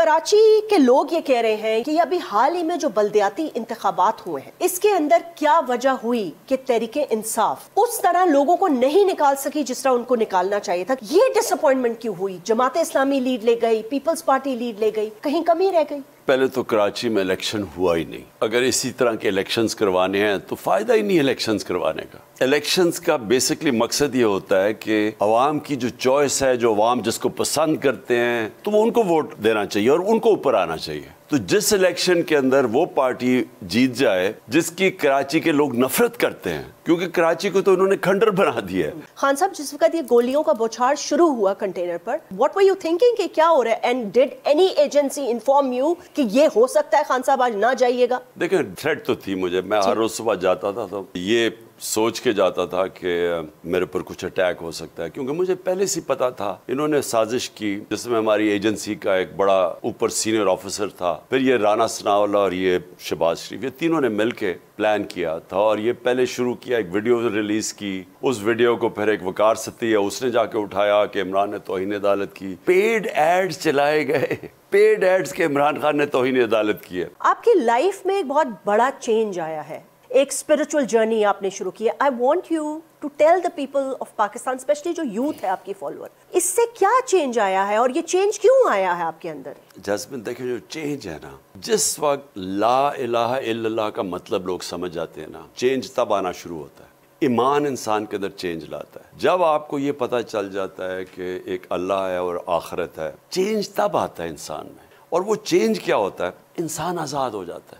कराची के लोग ये कह रहे हैं कि अभी हाल ही में जो बल्दियाती इंतबात हुए हैं इसके अंदर क्या वजह हुई कि तरीके इंसाफ उस तरह लोगों को नहीं निकाल सकी जिस तरह उनको निकालना चाहिए था ये डिसअपॉइंटमेंट क्यों हुई जमात इस्लामी लीड ले गई पीपल्स पार्टी लीड ले गई कहीं कमी रह गई पहले तो कराची में इलेक्शन हुआ ही नहीं अगर इसी तरह के इलेक्शंस करवाने हैं तो फ़ायदा ही नहीं इलेक्शंस करवाने का इलेक्शंस का बेसिकली मकसद ये होता है कि अवाम की जो चॉइस है जो अवाम जिसको पसंद करते हैं तो वो उनको वोट देना चाहिए और उनको ऊपर आना चाहिए तो जिस इलेक्शन के अंदर वो पार्टी जीत जाए जिसकी कराची के लोग नफरत करते हैं क्योंकि कराची को तो उन्होंने खंडर बना दिया है खान साहब जिस वक्त ये गोलियों का बौछार शुरू हुआ कंटेनर पर व्हाट वर यू थिंकिंग कि क्या हो रहा है and did any agency inform you कि ये हो सकता है खान साहब आज ना जाइएगा देखिए थ्रेट तो थी मुझे मैं हर रोज सुबह जाता था तो ये सोच के जाता था कि मेरे पर कुछ अटैक हो सकता है क्योंकि मुझे पहले से पता था इन्होंने साजिश की जिसमें हमारी एजेंसी का एक बड़ा ऊपर सीनियर ऑफिसर था फिर ये राना सनावला और ये शहबाज शरीफ ये तीनों ने मिल के प्लान किया था और ये पहले शुरू किया एक वीडियो रिलीज की उस वीडियो को फिर एक वकार सती है उसने जाके उठाया कि इमरान ने तोहिन अदालत की पेड एड्स चलाए गए पेड एड्स के इमरान खान ने तोहिन अदालत की है आपकी लाइफ में एक बहुत बड़ा चेंज आया है एक स्पिरिचुअल जर्नी आपने शुरू की है I want you to tell the people of Pakistan specially जो यूथ है आपकी फॉलोअर इससे क्या चेंज आया है और ये चेंज क्यों आया है आपके अंदर जसमिन देखिए जो चेंज है ना जिस वक्त ला इलाहा का मतलब लोग समझ जाते हैं ना चेंज तब आना शुरू होता है ईमान इंसान के अंदर चेंज लाता है जब आपको ये पता चल जाता है कि एक अल्लाह है और आखरत है चेंज तब आता है इंसान में और वो चेंज क्या होता है इंसान आज़ाद हो जाता है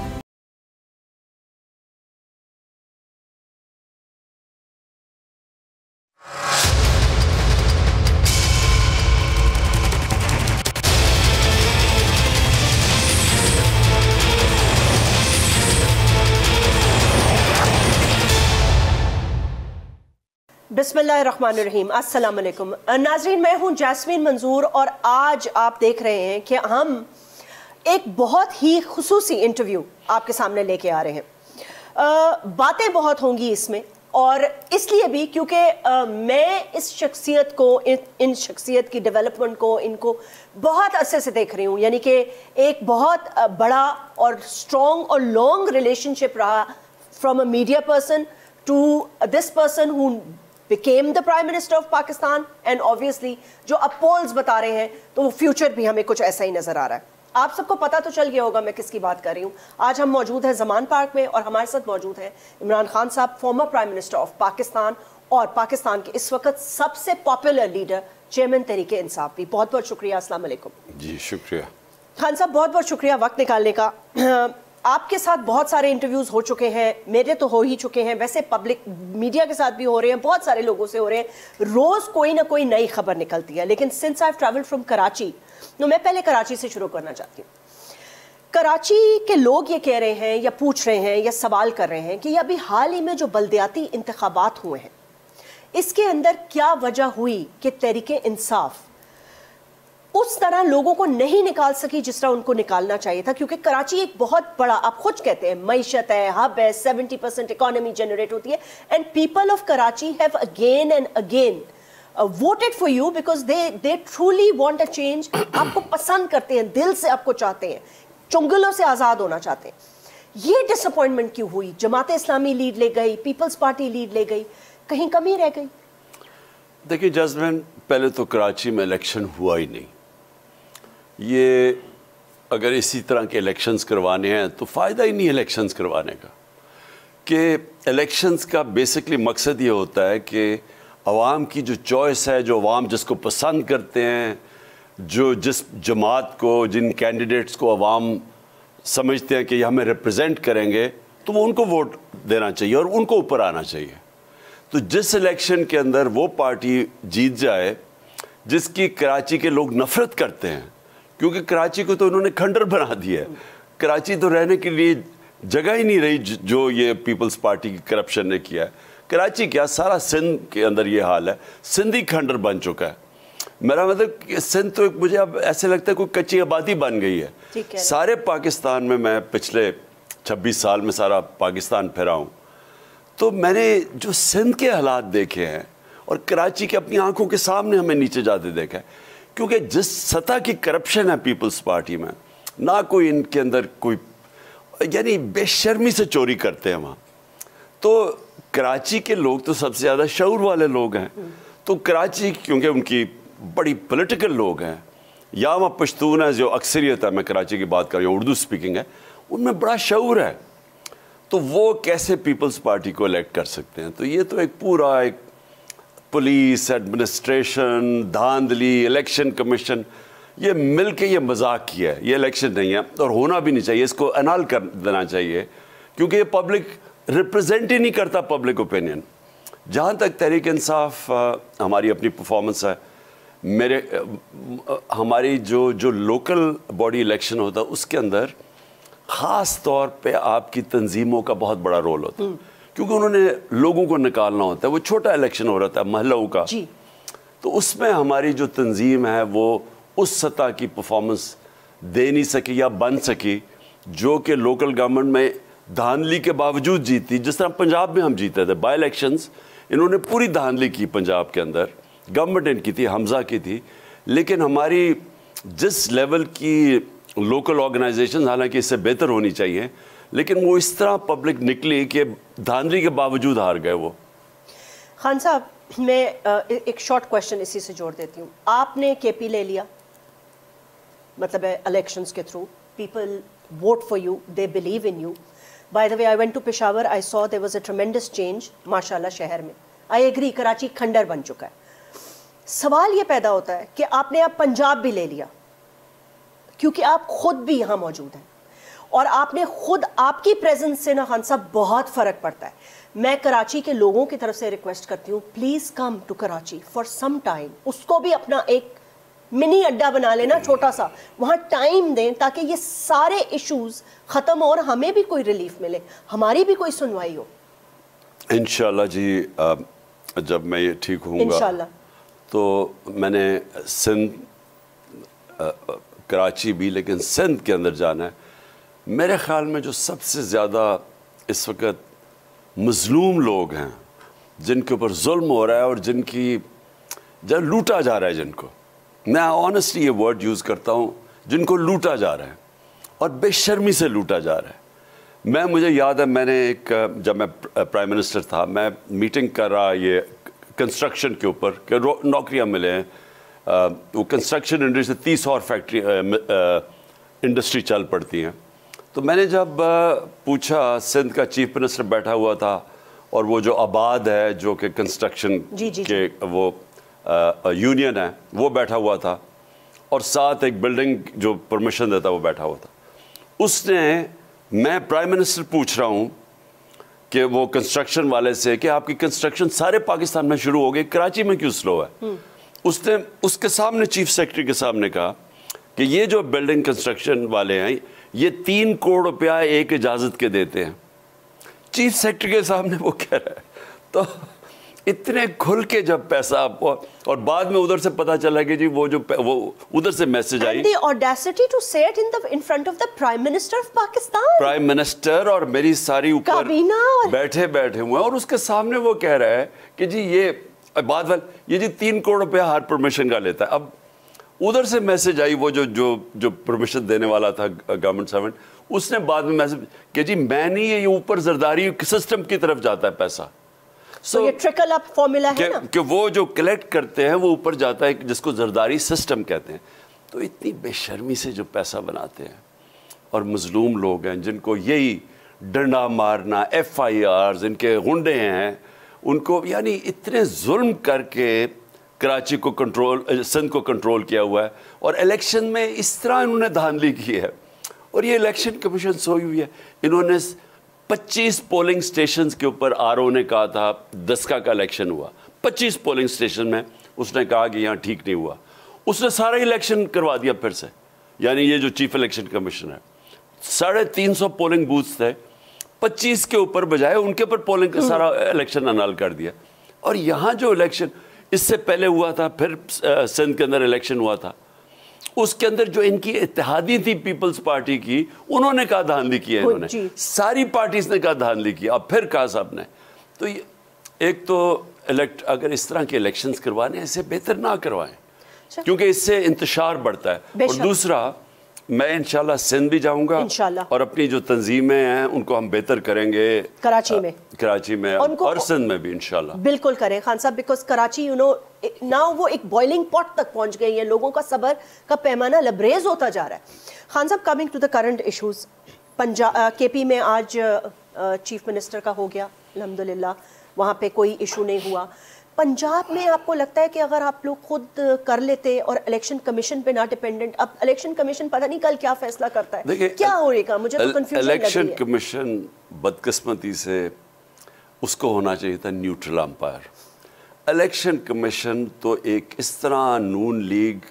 बिसमीम अस्सलाम वालेकुम नाजरीन मैं हूं जैस्मीन मंजूर और आज आप देख रहे हैं कि हम एक बहुत ही खसूसी इंटरव्यू आपके सामने लेके आ रहे हैं बातें बहुत होंगी इसमें और इसलिए भी क्योंकि मैं इस शख्सियत को इन, इन शख्सियत की डेवलपमेंट को इनको बहुत अच्छे से देख रही हूँ यानी कि एक बहुत बड़ा और स्ट्रॉन्ग और लॉन्ग रिलेशनशिप रहा from a media person to this person who became the prime minister of Pakistan and obviously जो अब पोल्स बता रहे हैं तो वो फ्यूचर भी हमें कुछ ऐसा ही नजर आ रहा है आप सबको पता तो चल गया होगा मैं किसकी बात कर रही हूँ आज हम मौजूद हैं जमान पार्क में और हमारे साथ मौजूद हैं इमरान खान साहब former prime minister of Pakistan और पाकिस्तान के इस वक्त सबसे पॉपुलर लीडर चेयरमैन तरीके इंसाफ भी बहुत बहुत शुक्रिया असल जी शुक्रिया खान साहब बहुत बहुत शुक्रिया वक्त निकालने का आपके साथ बहुत सारे इंटरव्यूज हो चुके हैं मेरे तो हो ही चुके हैं वैसे पब्लिक मीडिया के साथ भी हो रहे हैं बहुत सारे लोगों से हो रहे हैं रोज कोई ना कोई नई खबर निकलती है लेकिन since I travel from Karachi तो मैं पहले कराची से शुरू करना चाहती हूँ कराची के लोग ये कह रहे हैं या पूछ रहे हैं या सवाल कर रहे हैं कि अभी हाल ही में जो बलदयाती इंतबात हुए हैं इसके अंदर क्या वजह हुई कि तहरीक इंसाफ उस तरह लोगों को नहीं निकाल सकी जिस तरह उनको निकालना चाहिए था क्योंकि कराची एक बहुत बड़ा आप खुद कहते हैं मीशत है हब है सेवेंटी परसेंट इकोनॉमी जनरेट होती है and people of Karachi have again and again voted for you because they they truly want a change आपको पसंद करते हैं दिल से आपको चाहते हैं चुंगलों से आज़ाद होना चाहते हैं ये डिसअपॉइंटमेंट क्यों हुई जमात इस्लामी लीड ले गई पीपल्स पार्टी लीड ले गई कहीं कमी रह गई देखिए जजमेंट पहले तो कराची में इलेक्शन हुआ ही नहीं ये अगर इसी तरह के इलेक्शंस करवाने हैं तो फ़ायदा ही नहीं इलेक्शंस करवाने का कि इलेक्शंस का बेसिकली मकसद ये होता है कि आवाम की जो चॉइस है जो आवाम जिसको पसंद करते हैं जो जिस जमात को जिन कैंडिडेट्स को आवाम समझते हैं कि ये हमें रिप्रेजेंट करेंगे तो वो उनको वोट देना चाहिए और उनको ऊपर आना चाहिए तो जिस इलेक्शन के अंदर वो पार्टी जीत जाए जिसकी कराची के लोग नफरत करते हैं क्योंकि कराची को तो उन्होंने खंडर बना दिया कराची तो रहने के लिए जगह ही नहीं रही जो ये पीपल्स पार्टी की करप्शन ने किया है कराची क्या सारा सिंध के अंदर ये हाल है सिंध ही खंडर बन चुका है मेरा मतलब सिंध तो मुझे अब ऐसे लगता है कोई कच्ची आबादी बन गई है, है सारे पाकिस्तान में मैं पिछले 26 साल में सारा पाकिस्तान फिरा हूँ तो मैंने जो सिंध के हालात देखे हैं और कराची के अपनी आंखों के सामने हमें नीचे जाते देखा है क्योंकि जिस सतह की करप्शन है पीपल्स पार्टी में ना कोई इनके अंदर कोई यानी बेशर्मी से चोरी करते हैं वहाँ तो कराची के लोग तो सबसे ज़्यादा शौर वाले लोग हैं तो कराची क्योंकि उनकी बड़ी पॉलिटिकल लोग हैं या वहाँ पश्तून है जो अक्सरियत है मैं कराची की बात कर रही हूँ उर्दू स्पीकिंग है उनमें बड़ा शौर है तो वो कैसे पीपल्स पार्टी को इलेक्ट कर सकते हैं तो ये तो एक पूरा एक पुलिस एडमिनिस्ट्रेशन धांधली इलेक्शन कमीशन ये मिल के ये मजाक किया है ये इलेक्शन नहीं है और होना भी नहीं चाहिए इसको अनाल कर देना चाहिए क्योंकि ये पब्लिक रिप्रेजेंट ही नहीं करता पब्लिक ओपिनियन जहाँ तक तहरीक इंसाफ हमारी अपनी परफॉर्मेंस है मेरे हमारी जो जो लोकल बॉडी इलेक्शन होता है उसके अंदर ख़ास तौर पे आपकी तंजीमों का बहुत बड़ा रोल होता है क्योंकि उन्होंने लोगों को निकालना होता है वो छोटा इलेक्शन हो रहा था महलों का जी। तो उसमें हमारी जो तंजीम है वो उस सतह की परफॉर्मेंस दे नहीं सकी या बन सकी जो कि लोकल गवर्नमेंट में धांधली के बावजूद जीती जिस तरह पंजाब में हम जीते थे बाई इलेक्शंस इन्होंने पूरी धांधली की पंजाब के अंदर गवर्नमेंट इनकी थी हमजा की थी लेकिन हमारी जिस लेवल की लोकल ऑर्गेनाइजेशन हालांकि इससे बेहतर होनी चाहिए लेकिन वो इस तरह पब्लिक निकली कि धांधली के बावजूद हार गए वो खान साहब मैं एक शॉर्ट क्वेश्चन इसी से जोड़ देती हूँ आपने केपी ले लिया मतलब इलेक्शन के through people vote for you they believe in you by the way I went to Peshawar I saw they was a tremendous change माशाला शहर में आई एग्री कराची खंडर बन चुका है सवाल ये पैदा होता है कि आपने आप पंजाब भी ले लिया क्योंकि आप खुद भी यहाँ मौजूद हैं और आपने खुद आपकी प्रेजेंस से ना खान साहब बहुत फ़र्क पड़ता है मैं कराची के लोगों की तरफ से रिक्वेस्ट करती हूँ please come to Karachi for some time उसको भी अपना एक मिनी अड्डा बना लेना छोटा सा वहाँ टाइम दें ताकि ये सारे इश्यूज ख़त्म हो और हमें भी कोई रिलीफ मिले हमारी भी कोई सुनवाई हो इन जी जब मैं ये ठीक हूँ तो मैंने सिंध कराची भी लेकिन सिंध के अंदर जाना है मेरे ख़्याल में जो सबसे ज़्यादा इस वक्त मजलूम लोग हैं जिनके ऊपर जुल्म हो रहा है और जिनकी जब लूटा जा रहा है जिनको मैं ऑनेस्टली ये वर्ड यूज़ करता हूँ जिनको लूटा जा रहा है और बेशर्मी से लूटा जा रहा है मैं मुझे याद है मैंने एक जब मैं प्राइम मिनिस्टर था मैं मीटिंग कर रहा ये कंस्ट्रक्शन के ऊपर कि नौकरियां मिले हैं वो कंस्ट्रक्शन इंडस्ट्री से तीस और फैक्ट्री इंडस्ट्री चल पड़ती हैं तो मैंने जब पूछा सिंध का चीफ मिनिस्टर बैठा हुआ था और वो जो आबाद है जो कि कंस्ट्रक्शन के वो यूनियन है वो बैठा हुआ था और साथ एक बिल्डिंग जो परमिशन देता वो बैठा हुआ था उसने मैं प्राइम मिनिस्टर पूछ रहा हूँ कि वो कंस्ट्रक्शन वाले से कि आपकी कंस्ट्रक्शन सारे पाकिस्तान में शुरू हो गई कराची में क्यों स्लो है हम्म। उसने उसके सामने चीफ सेक्रेटरी के सामने कहा कि ये जो बिल्डिंग कंस्ट्रक्शन वाले हैं ये तीन करोड़ रुपया एक इजाज़त के देते हैं चीफ सेक्रेटरी के सामने वो कह रहा है तो इतने खुल के जब पैसा आपको और बाद में उधर से पता चला कि जी वो जो वो उधर से message I to audacity in say it in the in front of the prime minister of और मेरी सारी ऊपर और... बैठे बैठे हुए हैं और उसके सामने वो कह रहा है कि जी ये बाद वाल ये जी तीन करोड़ रुपया हार परमिशन का लेता है अब उधर से मैसेज आई वो जो जो जो परमिशन देने वाला था गवर्नमेंट सर्वेंट उसने बाद में मैसेज कि जी मैं नहीं ये ऊपर जरदारी सिस्टम की तरफ जाता है पैसा सो तो so, ये ट्रिकल अप फॉर्मूला है ना कि वो जो कलेक्ट करते हैं वो ऊपर जाता है जिसको जरदारी सिस्टम कहते हैं तो इतनी बेशर्मी से जो पैसा बनाते हैं और मजलूम लोग हैं जिनको यही डंडा मारना एफ आई आर इनके गुंडे हैं उनको यानी इतने जुल्म करके कराची को कंट्रोल सिंध को कंट्रोल किया हुआ है और इलेक्शन में इस तरह इन्होंने धांधली की है और ये इलेक्शन कमीशन सोई हुई है इन्होंने 25 पोलिंग स्टेशन के ऊपर आर ओ ने कहा था दसका का इलेक्शन हुआ 25 पोलिंग स्टेशन में उसने कहा कि यहाँ ठीक नहीं हुआ उसने सारा इलेक्शन करवा दिया फिर से यानी ये जो चीफ इलेक्शन कमीशन है साढ़े तीन सौ पोलिंग बूथ थे पच्चीस के ऊपर बजाय उनके ऊपर पोलिंग का हम्म। सारा इलेक्शन अनाल कर दिया और यहाँ जो इलेक्शन इससे पहले हुआ था फिर सिंध के अंदर इलेक्शन हुआ था उसके अंदर जो इनकी इतिहादी थी पीपल्स पार्टी की उन्होंने कहा धांधली की इन्होंने सारी पार्टीज ने कहा धांधली की अब फिर कहा साहब ने तो ये एक तो इलेक्ट अगर इस तरह के इलेक्शंस करवाने ऐसे बेहतर ना करवाएं क्योंकि इससे इंतजार बढ़ता है और दूसरा मैं इंशाल्लाह सिंध भी जाऊंगा और अपनी जो तंजीमें हैं उनको हम बेहतर करेंगे कराची में आ, कराची में उनको और सिंध में भी इंशाल्लाह बिल्कुल करें खान साहब बिकॉज कराची यू नो ना वो एक बॉइलिंग पॉट तक पहुंच गई है लोगों का सबर का पैमाना लबरेज होता जा रहा है खान साहब coming to the current issues Punjab K P में आज चीफ मिनिस्टर का हो गया अलहमदिल्ला वहाँ पे कोई इशू नहीं हुआ पंजाब में आपको लगता है कि अगर आप लोग खुद कर लेते और इलेक्शन कमीशन पे ना डिपेंडेंट अब इलेक्शन कमीशन पता नहीं कल क्या फैसला करता है क्या होएगा मुझे तो कंफ्यूजन इलेक्शन कमीशन बदकिस्मती से उसको होना चाहिए था न्यूट्रल अंपायर इलेक्शन कमीशन तो एक इस तरह नून लीग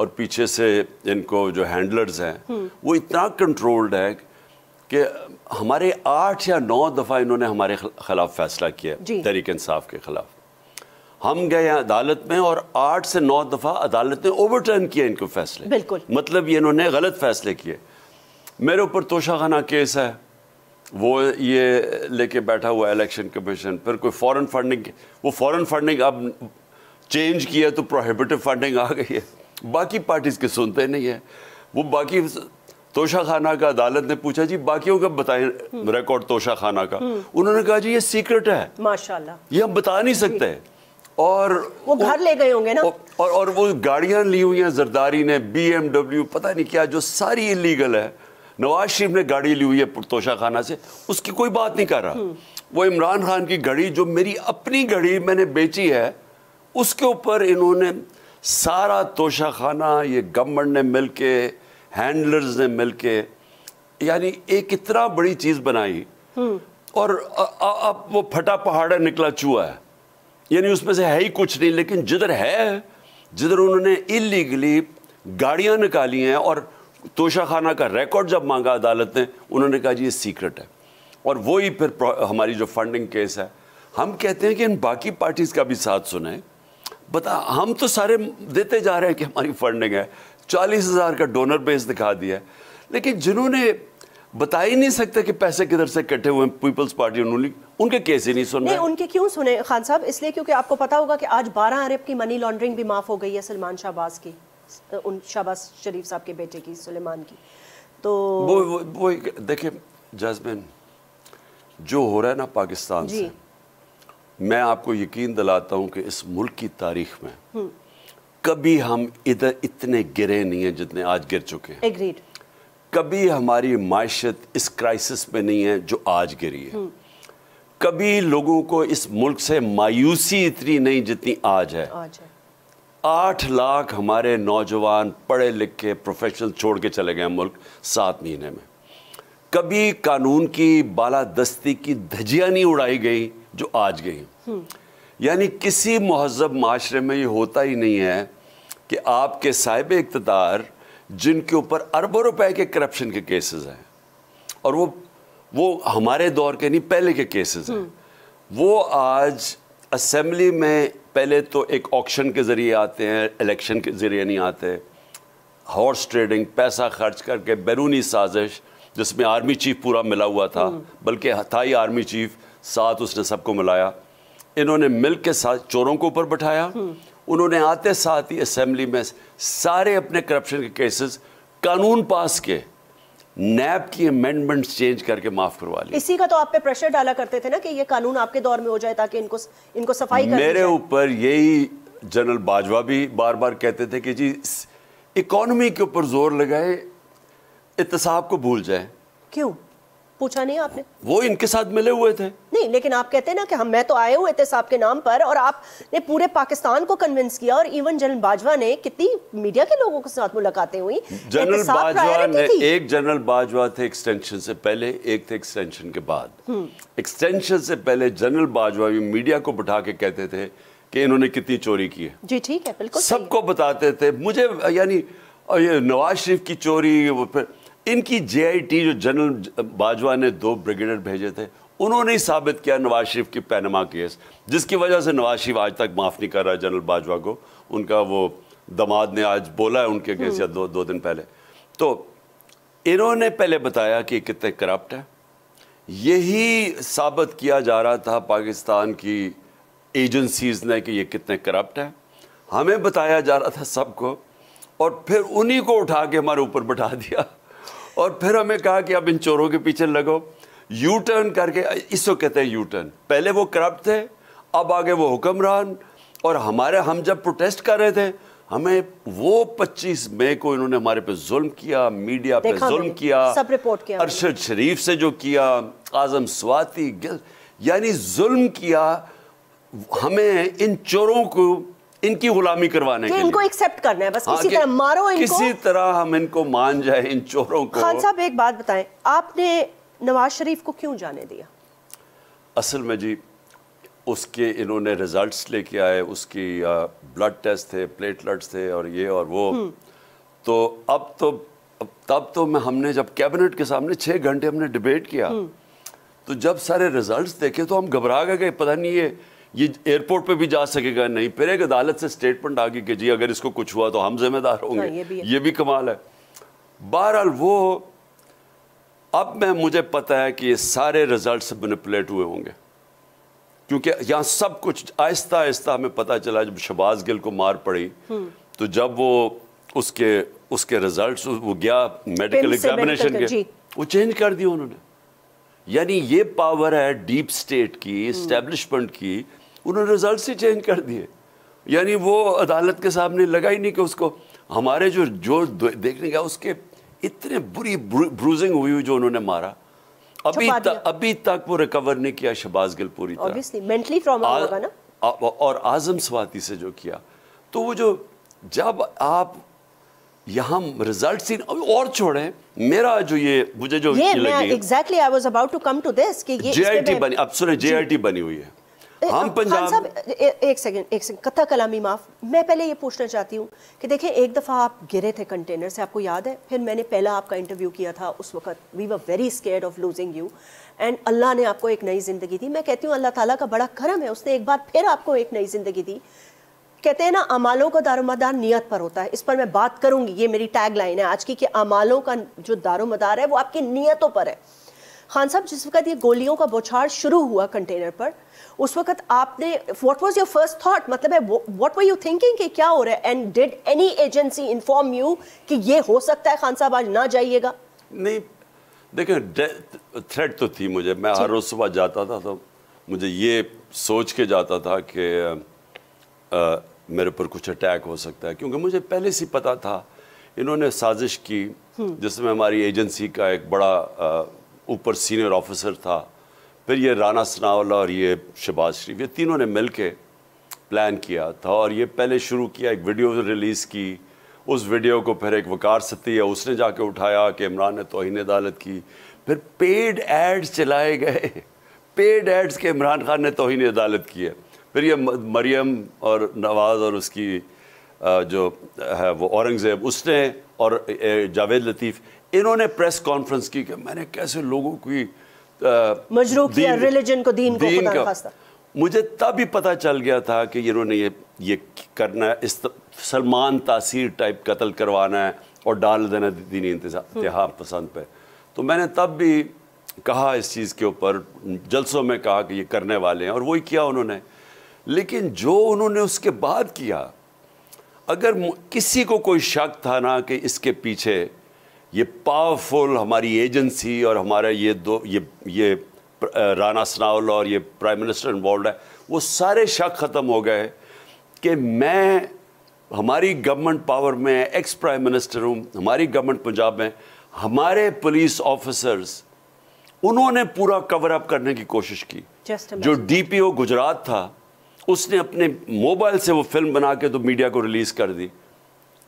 और पीछे से इनको जो हैंडलर्स हैं हम्म। वो इतना कंट्रोल्ड है कि हमारे आठ या नौ दफ़ा इन्होंने हमारे ख़िलाफ़ फ़ैसला किया तहरीक इंसाफ के ख़िलाफ़ हम गए अदालत में और आठ से नौ दफ़ा अदालत ने ओवरटर्न किया इनके फैसले बिल्कुल मतलब ये इन्होंने गलत फैसले किए मेरे ऊपर तोशाखाना केस है वो ये लेके बैठा हुआ इलेक्शन कमीशन फिर कोई फॉरेन फंडिंग वो फॉरेन फंडिंग अब चेंज किया तो प्रोहिबिटिव फंडिंग आ गई है बाकी पार्टीज़ के सुनते नहीं है वो बाकी तोशा खाना का अदालत ने पूछा जी बाकियों का बताएं रिकॉर्ड तोशा खाना का उन्होंने कहा जी ये सीक्रेट है माशाल्लाह ये हम बता नहीं सकते और वो घर ले गए होंगे ना और और वो गाड़ियां ली हुई हैं जरदारी ने बीएमडब्ल्यू पता नहीं क्या जो सारी इलीगल है नवाज शरीफ ने गाड़ी ली हुई है तोशा खाना से उसकी कोई बात नहीं कर रहा हम्म। वो इमरान खान की घड़ी जो मेरी अपनी घड़ी मैंने बेची है उसके ऊपर इन्होंने सारा तोशा खाना ये गवर्नमेंट ने मिल के हैंडलर्स ने मिल के यानी एक इतना बड़ी चीज़ बनाई हम्म। और अब वो फटा पहाड़ा निकला चूहा है यानी उसमें से है ही कुछ नहीं लेकिन जिधर है जिधर उन्होंने इलीगली गाड़ियाँ निकाली हैं और तोशाखाना का रिकॉर्ड जब मांगा अदालत ने उन्होंने कहा जी ये सीक्रेट है और वही फिर हमारी जो फंडिंग केस है हम कहते हैं कि इन बाकी पार्टीज़ का भी साथ सुने बता हम तो सारे देते जा रहे हैं कि हमारी फंडिंग है चालीस हज़ार का डोनर बेस दिखा दिया है लेकिन जिन्होंने बता ही नहीं सकते कि पैसे किधर से इकट्ठे हुए पीपल्स पार्टी उन्होंने उनके केस ही नहीं सुन नहीं उनके क्यों सुने खान साहब इसलिए क्योंकि आपको पता होगा कि आज बारह अरब की मनी लॉन्ड्रिंग भी माफ़ हो गई है सलमान शाहबाज की उन शाहबाज शरीफ साहब के बेटे की सुलेमान की तो वो वो, वो देखे जैसमिन जो हो रहा है ना पाकिस्तान से मैं आपको यकीन दिलाता हूँ कि इस मुल्क की तारीख में हम्म। कभी हम इधर इतने गिरे नहीं हैं जितने आज गिर चुके हैं कभी हमारी माशत इस क्राइसिस में नहीं है जो आज गिरी है कभी लोगों को इस मुल्क से मायूसी इतनी नहीं जितनी आज है आठ लाख हमारे नौजवान पढ़े लिखे प्रोफेशनल छोड़ के चले गए मुल्क सात महीने में कभी कानून की बालादस्ती की धजिया नहीं उड़ाई गई जो आज गई यानी किसी महजब माशरे में ये होता ही नहीं है कि आपके साहिब इकतदार जिनके ऊपर अरबों रुपए के करप्शन के केसेस हैं और वो वो हमारे दौर के नहीं पहले के केसेस हैं हम्म। वो आज असम्बली में पहले तो एक ऑक्शन के ज़रिए आते हैं इलेक्शन के ज़रिए नहीं आते हॉर्स ट्रेडिंग पैसा खर्च करके बैरूनी साजिश जिसमें आर्मी चीफ पूरा मिला हुआ था हम्म। बल्कि था ही आर्मी चीफ साथ उसने सबको मिलाया इन्होंने मिल के साथ चोरों को ऊपर बैठाया हम्म। उन्होंने आते साथ ही असेंबली में सारे अपने करप्शन के केसेस कानून पास के नैब की अमेंडमेंट्स चेंज करके माफ करवा लिया इसी का तो आप पे प्रेशर डाला करते थे ना कि ये कानून आपके दौर में हो जाए ताकि इनको इनको सफाई मेरे ऊपर यही जनरल बाजवा भी बार बार कहते थे कि जी इकोनॉमी के ऊपर जोर लगाए इतसाब को भूल जाए क्यों पूछा नहीं आपने वो इनके साथ मिले हुए थे नहीं लेकिन आप कहते हैं ना कि हम मैं तो आए हुए थे साहब के नाम पर और आपने पूरे पाकिस्तान को कन्विंस किया और इवन जनरल बाजवा ने कितनी मीडिया के लोगों के साथ मुलाकातें हुई जनरल बाजवा ने एक जनरल बाजवा थे एक्सटेंशन से पहले एक थे एक्सटेंशन के बाद एक्सटेंशन हम्म। से पहले जनरल बाजवा भी मीडिया को बैठा के कहते थे कि इन्होंने कितनी चोरी की है जी ठीक है बिल्कुल सबको बताते थे मुझे यानी ये नवाज शरीफ की चोरी वो फिर इनकी जे जो जनरल बाजवा ने दो ब्रिगेडियर भेजे थे उन्होंने ही साबित किया नवाज शरीफ की पैनमा केस जिसकी वजह से नवाज शरीफ आज तक माफ़ नहीं कर रहा जनरल बाजवा को उनका वो दमाद ने आज बोला है उनके केस या हम्म। दो दो दिन पहले तो इन्होंने पहले बताया कि कितने करप्ट है यही साबित किया जा रहा था पाकिस्तान की एजेंसीज ने कि ये कितने करप्ट हैं हमें बताया जा रहा था सबको और फिर उन्हीं को उठा के हमारे ऊपर बैठा दिया और फिर हमें कहा कि अब इन चोरों के पीछे लगो यू टर्न करके इसको कहते हैं यू टर्न पहले वो करप्ट थे अब आगे वो हुक्मरान और हमारे हम जब प्रोटेस्ट कर रहे थे हमें वो 25 मई को इन्होंने हमारे पे जुल्म किया मीडिया पे जुल्म किया सब रिपोर्ट किया अरशद शरीफ से जो किया आजम स्वाति यानी जुल्म किया हमें इन चोरों को इनकी गुलामी करवाने के इनको एक्सेप्ट करना है बस हाँ किसी तरह मारो इनको किसी तरह हम इनको मान जाए इन चोरों को खान साहब एक बात बताएं आपने नवाज शरीफ को क्यों जाने दिया असल में जी उसके इन्होंने रिजल्ट्स लेके आए उसकी ब्लड टेस्ट थे प्लेटलेट्स थे और ये और वो हम्म। तो अब तो अब तब तो मैं हमने जब कैबिनेट के सामने छः घंटे हमने डिबेट किया हम्म। तो जब सारे रिजल्ट्स देखे तो हम घबरा गए पता नहीं ये ये एयरपोर्ट पे भी जा सकेगा नहीं फिर एक अदालत से स्टेटमेंट आ गई कि जी अगर इसको कुछ हुआ तो हम जिम्मेदार होंगे हाँ, ये भी, ये भी कमाल है बहरहाल वो अब मैं मुझे पता है कि ये सारे रिजल्ट मनिपुलेट हुए होंगे क्योंकि यहाँ सब कुछ आहिस्ता आहिस्ता हमें पता चला जब शबाज गिल को मार पड़ी हम्म। तो जब वो उसके उसके रिजल्ट्स वो गया मेडिकल एग्जामिनेशन के वो चेंज कर दिया उन्होंने यानी ये पावर है डीप स्टेट की इस्टेब्लिशमेंट हम्म। की उन्होंने रिजल्ट ही चेंज कर दिए यानी वो अदालत के सामने लगा ही नहीं कि उसको हमारे जो जो देखने गया उसके इतने बुरी ब्रूजिंग हुई हुई जो उन्होंने मारा अभी तक अभी तक वो रिकवर नहीं किया शबाज गिल पूरी तरह मेंटली ट्रॉमा होगा ना आ, और आजम स्वाति से जो किया तो वो जो जब आप यहाँ रिजल्ट सीन और छोड़े मेरा जो ये मुझे जो ये exactly I was about to come to this कि ये जेआईटी बनी अब सुने जेआईटी बनी हुई है हम पंजाब साहब एक सेकंड एक सेकंड कथा कलामी माफ मैं पहले ये पूछना चाहती हूँ कि देखें एक दफ़ा आप गिरे थे कंटेनर से आपको याद है फिर मैंने पहला आपका इंटरव्यू किया था उस वक्त we were very scared of losing you and Allah ने आपको एक नई ज़िंदगी दी मैं कहती हूँ अल्लाह ताला का बड़ा करम है उसने एक बार फिर आपको एक नई ज़िंदगी दी कहते हैं ना अमालों का दारोमदार नियत पर होता है इस पर मैं बात करूंगी ये मेरी टैग है आज की कि अमालों का जो दारोमदार है वो आपकी नीयतों पर है खान साहब जिस वक्त ये गोलियों का बौछार शुरू हुआ कंटेनर पर उस वक्त आपने what was your first thought मतलब है व्हाट वर यू थिंकिंग कि क्या हो रहा है and did any agency inform you कि ये हो सकता है खान साहब आज ना जाइएगा नहीं देखिए थ्रेट तो थी मुझे मैं हर रोज़ सुबह जाता था तो मुझे ये सोच के जाता था कि आ, मेरे पर कुछ अटैक हो सकता है क्योंकि मुझे पहले से पता था इन्होंने साजिश की हम्म। जिसमें हमारी एजेंसी का एक बड़ा ऊपर सीनियर ऑफिसर था फिर ये राना सनावला और ये शबाज शरीफ ये तीनों ने मिल के प्लान किया था और ये पहले शुरू किया एक वीडियो रिलीज़ की उस वीडियो को फिर एक वकार सती है उसने जाके उठाया कि इमरान ने तोहन अदालत की फिर पेड एड्स चलाए गए पेड एड्स के इमरान खान ने तोहन अदालत की है फिर ये मरियम और नवाज़ और उसकी जो है वो औरंगज़ेब उसने और जावेद लतीफ़ इन्होंने प्रेस कॉन्फ्रेंस की कि मैंने कैसे लोगों की रिलीजन को दीन, दीन को मुझे तब ही पता चल गया था कि इन्होंने ये ये करना है इस सलमान तासीर टाइप कत्ल करवाना है और डाल देना दीनी इंतहा हम्म। पसंद पे तो मैंने तब भी कहा इस चीज़ के ऊपर जलसों में कहा कि ये करने वाले हैं और वही किया उन्होंने लेकिन जो उन्होंने उसके बाद किया अगर किसी को कोई शक था ना कि इसके पीछे ये पावरफुल हमारी एजेंसी और हमारा ये दो ये ये राना सनावल और ये प्राइम मिनिस्टर इन्वॉल्व है वो सारे शक ख़त्म हो गए कि मैं हमारी गवर्नमेंट पावर में एक्स प्राइम मिनिस्टर हूँ हमारी गवर्नमेंट पंजाब में हमारे पुलिस ऑफिसर्स उन्होंने पूरा कवर अप करने की कोशिश की जो डीपीओ गुजरात था उसने अपने मोबाइल से वो फिल्म बना के तो मीडिया को रिलीज़ कर दी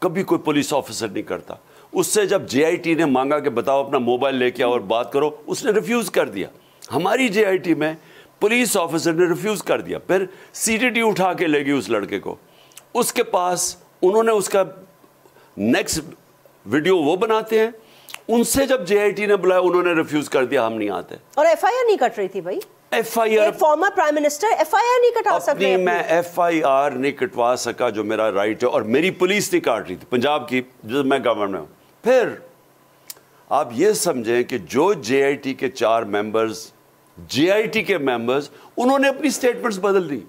कभी कोई पुलिस ऑफिसर नहीं करता उससे जब जे ने मांगा कि बताओ अपना मोबाइल लेके आओ और बात करो उसने रिफ्यूज़ कर दिया हमारी जे में पुलिस ऑफिसर ने रिफ्यूज़ कर दिया फिर सी उठा के ले गई उस लड़के को उसके पास उन्होंने उसका नेक्स्ट वीडियो वो बनाते हैं उनसे जब जे ने बुलाया उन्होंने रिफ्यूज कर दिया हम नहीं आते और एफआईआर नहीं कट रही थी भाई FIR former prime minister FIR नहीं कटा सकते मैं एफआईआर नहीं कटवा सका जो मेरा राइट है और मेरी पुलिस नहीं काट रही थी पंजाब की जो मैं गवर्नर हूँ फिर आप ये समझें कि जो जेआईटी के चार मेंबर्स जेआईटी के मेंबर्स उन्होंने अपनी स्टेटमेंट्स बदल दी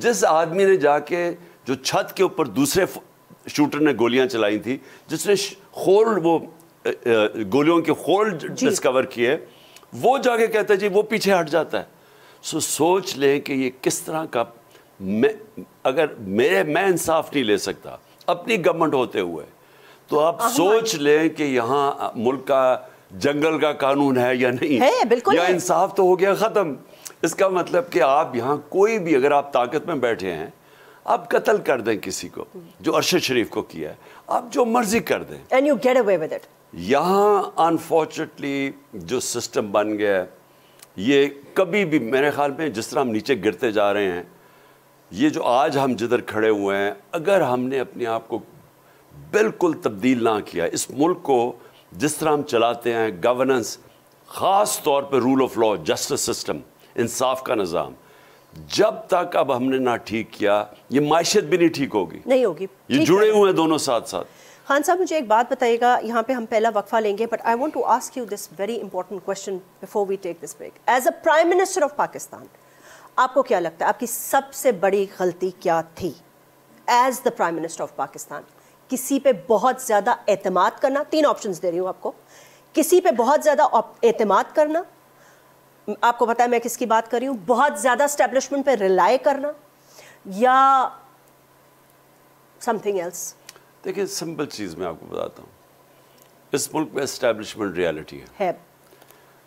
जिस आदमी ने जाके जो छत के ऊपर दूसरे शूटर ने गोलियां चलाई थी जिसने होल वो गोलियों के होल डिस्कवर किए वो जाके कहता है जी वो पीछे हट जाता है सो सोच लें कि ये किस तरह का मैं अगर मेरे मैं इंसाफ नहीं ले सकता अपनी गवर्नमेंट होते हुए तो आप सोच लें कि यहाँ मुल्क का जंगल का कानून है या नहीं है बिल्कुल या इंसाफ तो हो गया ख़त्म इसका मतलब कि आप यहाँ कोई भी अगर आप ताकत में बैठे हैं आप कत्ल कर दें किसी को जो अरशद शरीफ को किया है आप जो मर्जी कर दें and you get away with it यहाँ अनफॉर्चुनेटली जो सिस्टम बन गया है ये कभी भी मेरे ख्याल में जिस तरह हम नीचे गिरते जा रहे हैं ये जो आज हम जिधर खड़े हुए हैं अगर हमने अपने आप को बिल्कुल तब्दील ना किया इस मुल्क को जिस तरह हम चलाते हैं गवर्नेंस ख़ास तौर पर rule of law justice system इंसाफ का निज़ाम जब तक अब हमने ना ठीक किया ये मायशत भी नहीं ठीक होगी नहीं होगी ये जुड़े हुए हैं दोनों साथ साथ खान साहब मुझे एक बात बताइएगा यहाँ पे हम पहला वक्फा लेंगे but I want to ask you this very important question before we take this break as a prime minister of Pakistan आपको क्या लगता है आपकी सबसे बड़ी गलती क्या थी as the prime minister of Pakistan किसी पे बहुत ज़्यादा एतमाद करना तीन ऑप्शन दे रही हूँ आपको किसी पे बहुत ज़्यादा एतम करना आपको पता है मैं किसकी बात कर रही हूँ बहुत ज़्यादा स्टैब्लिशमेंट पे रिलाय करना या समथिंग एल्स देखिए सिंपल चीज़ मैं आपको बताता हूँ इस मुल्क में इस्टेब्लिशमेंट रियलिटी है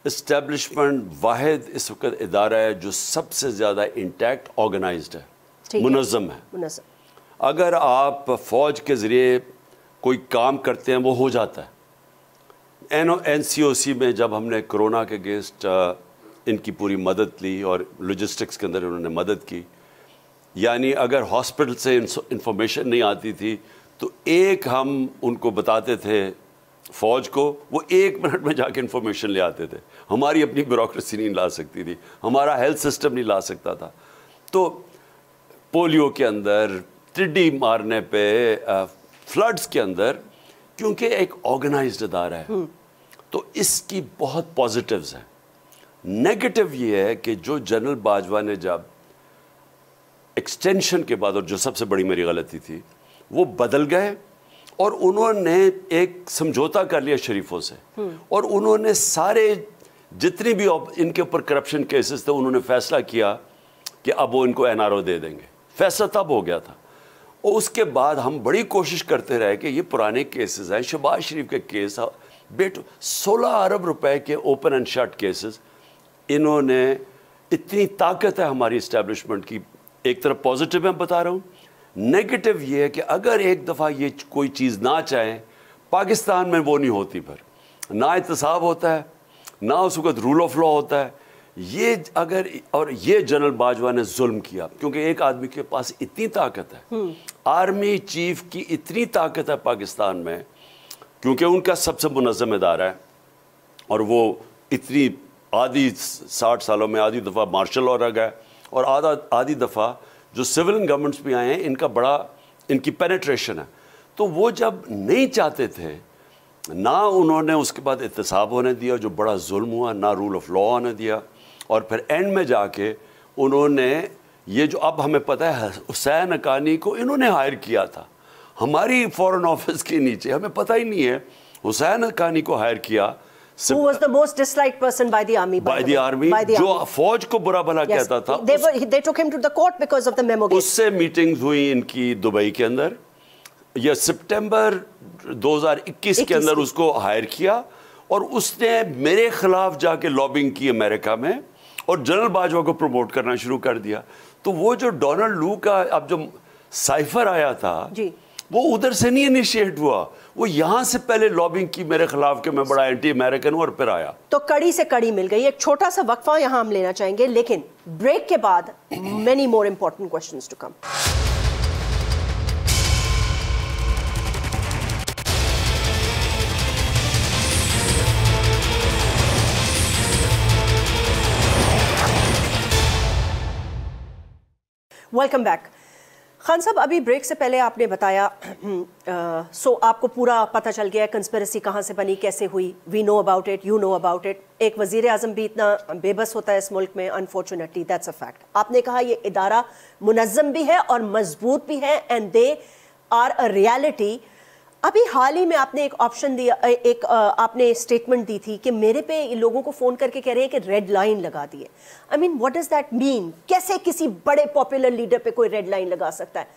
इस्टेब्लिशमेंट वाद इस वक्त इदारा है जो सबसे ज़्यादा इंटैक्ट ऑर्गेनाइज है मुनज़म है मुनज़म अगर आप फ़ौज के ज़रिए कोई काम करते हैं वो हो जाता है एन एन सी ओ सी में जब हमने कोरोना के अगेंस्ट इनकी पूरी मदद ली और लॉजिस्टिक्स के अंदर उन्होंने मदद की यानी अगर हॉस्पिटल से इंफॉर्मेशन नहीं आती थी तो एक हम उनको बताते थे फ़ौज को वो एक मिनट में जाके इन्फॉर्मेशन ले आते थे हमारी अपनी ब्यूरोसी नहीं ला सकती थी हमारा हेल्थ सिस्टम नहीं ला सकता था तो पोलियो के अंदर टिड्डी मारने पे फ्लड्स के अंदर क्योंकि एक ऑर्गेनाइज अदारा है हम्म। तो इसकी बहुत पॉजिटिव है नेगेटिव ये है कि जो जनरल बाजवा ने जब एक्सटेंशन के बाद और जो सबसे बड़ी मेरी गलती थी वो बदल गए और उन्होंने एक समझौता कर लिया शरीफों से हम्म। और उन्होंने सारे जितने भी इनके ऊपर करप्शन केसेस थे उन्होंने फैसला किया कि अब वो इनको एनआरओ दे देंगे फैसला तब हो गया था और उसके बाद हम बड़ी कोशिश करते रहे कि ये पुराने केसेस हैं शहबाज शरीफ के केस बेटो सोलह अरब रुपए के ओपन एंड शर्ट केसेस इन्होंने इतनी ताकत है हमारी इस्टेब्लिशमेंट की एक तरफ पॉजिटिव मैं बता रहा हूँ नेगेटिव ये है कि अगर एक दफ़ा ये कोई चीज़ ना चाहें पाकिस्तान में वो नहीं होती पर ना एहतसाब होता है ना उस वक्त रूल ऑफ लॉ होता है ये अगर और ये जनरल बाजवा ने जुल्म किया क्योंकि एक आदमी के पास इतनी ताकत है हम्म। आर्मी चीफ की इतनी ताकत है पाकिस्तान में क्योंकि उनका सबसे मुनजम इदारा है और वो इतनी आधी साठ सालों में आधी दफ़ा मार्शल और रख गए और आधा आधी दफ़ा जो सिविल गवर्नमेंट्स भी आए हैं इनका बड़ा इनकी पेनेट्रेशन है तो वो जब नहीं चाहते थे ना उन्होंने उसके बाद एहतसाब होने दिया जो बड़ा जुल्म हुआ ना रूल ऑफ लॉ होने दिया और फिर एंड में जाके उन्होंने ये जो अब हमें पता है हुसैन अकानी को इन्होंने हायर किया था हमारी फॉरेन ऑफिस के नीचे हमें पता ही नहीं है हुसैन अकानी को हायर किया Who was the most disliked person by the army? By, by the, the army, by the जो army. फौज को बुरा भला yes. कहता था they, were, they took him to the court because of the memo. उससे meetings हुई इनकी दुबई के अंदर या September 2021 के अंदर उसको hire किया और उसने मेरे खिलाफ जाके lobbying की अमेरिका में और जनरल बाजवा को प्रमोट करना शुरू कर दिया तो वो जो डोनाल्ड लू का अब जो साइफर आया था जी वो उधर से नहीं इनिशिएट हुआ वो यहाँ से पहले लॉबिंग की मेरे खिलाफ के मैं बड़ा एंटी अमेरिकन हूँ और फिर आया तो कड़ी से कड़ी मिल गई एक छोटा सा वक्फा यहाँ हम लेना चाहेंगे लेकिन ब्रेक के बाद many more important question to come welcome back Khan साहब अभी ब्रेक से पहले आपने बताया आ, सो आपको पूरा पता चल गया है कंस्पेरेसी कहाँ से बनी कैसे हुई we know about it you know about it एक वजीर अजम भी इतना बेबस होता है इस मुल्क में अनफॉर्चुनेटली दैट्स अ फैक्ट आपने कहा ये इदारा मुनज़म भी है और मजबूत भी है and they are a reality अभी हाल ही में आपने एक ऑप्शन दिया एक आपने स्टेटमेंट दी थी कि मेरे पे लोगों को फ़ोन करके कह रहे हैं कि रेड लाइन लगा दी है I mean what does that mean कैसे किसी बड़े पॉपुलर लीडर पे कोई रेड लाइन लगा सकता है